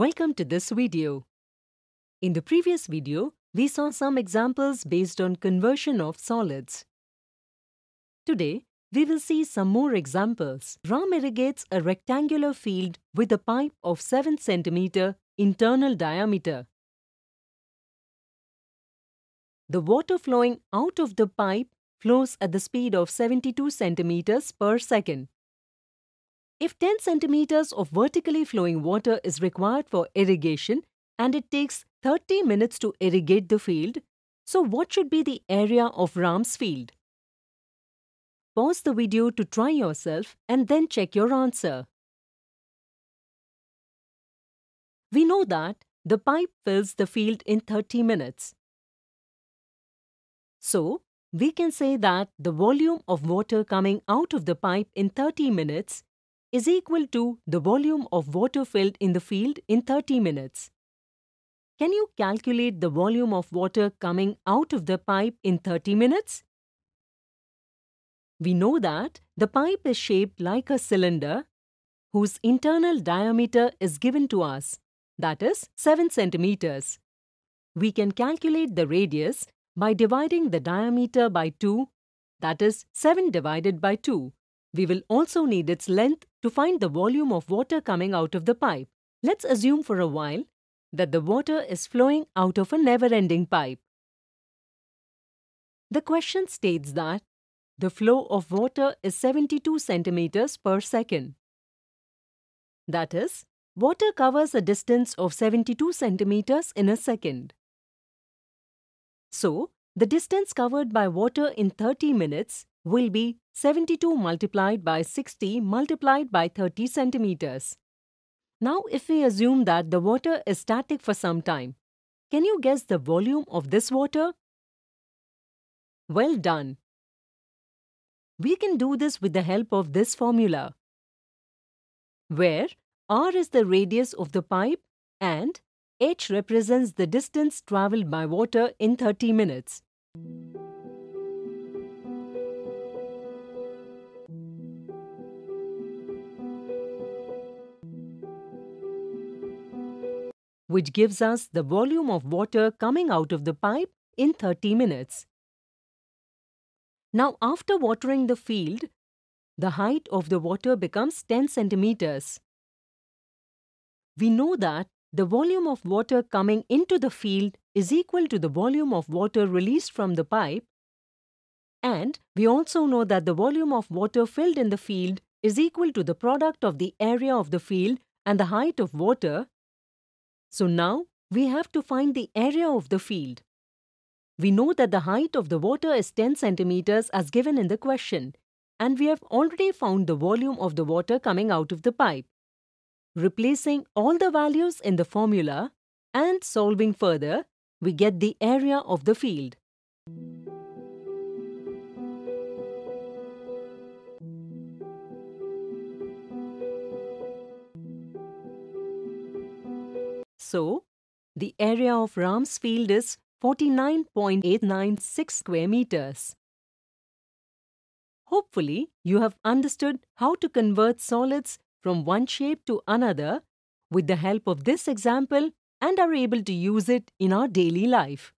Welcome to this video. In the previous video, we saw some examples based on conversion of solids. Today, we will see some more examples. Ram irrigates a rectangular field with a pipe of 7 cm internal diameter. The water flowing out of the pipe flows at the speed of 72 cm per second. If 10 centimeters of vertically flowing water is required for irrigation and it takes 30 minutes to irrigate the field, so what should be the area of Ram's field? Pause the video to try yourself and then check your answer. We know that the pipe fills the field in 30 minutes. So, we can say that the volume of water coming out of the pipe in 30 minutes is equal to the volume of water filled in the field in 30 minutes. Can you calculate the volume of water coming out of the pipe in 30 minutes? We know that the pipe is shaped like a cylinder whose internal diameter is given to us, that is 7 centimeters. We can calculate the radius by dividing the diameter by 2, that is 7 divided by 2, we will also need its length to find the volume of water coming out of the pipe. Let's assume for a while that the water is flowing out of a never-ending pipe. The question states that the flow of water is 72 centimeters per second. That is, water covers a distance of 72 centimeters in a second. So, the distance covered by water in 30 minutes will be 72 multiplied by 60 multiplied by 30 centimeters. Now if we assume that the water is static for some time, can you guess the volume of this water? Well done! We can do this with the help of this formula, where r is the radius of the pipe and h represents the distance travelled by water in 30 minutes. which gives us the volume of water coming out of the pipe in 30 minutes. Now after watering the field, the height of the water becomes 10 centimeters. We know that the volume of water coming into the field is equal to the volume of water released from the pipe and we also know that the volume of water filled in the field is equal to the product of the area of the field and the height of water so now we have to find the area of the field. We know that the height of the water is 10 centimeters as given in the question and we have already found the volume of the water coming out of the pipe. Replacing all the values in the formula and solving further, we get the area of the field. So, the area of Ram's field is 49.896 square meters. Hopefully, you have understood how to convert solids from one shape to another with the help of this example and are able to use it in our daily life.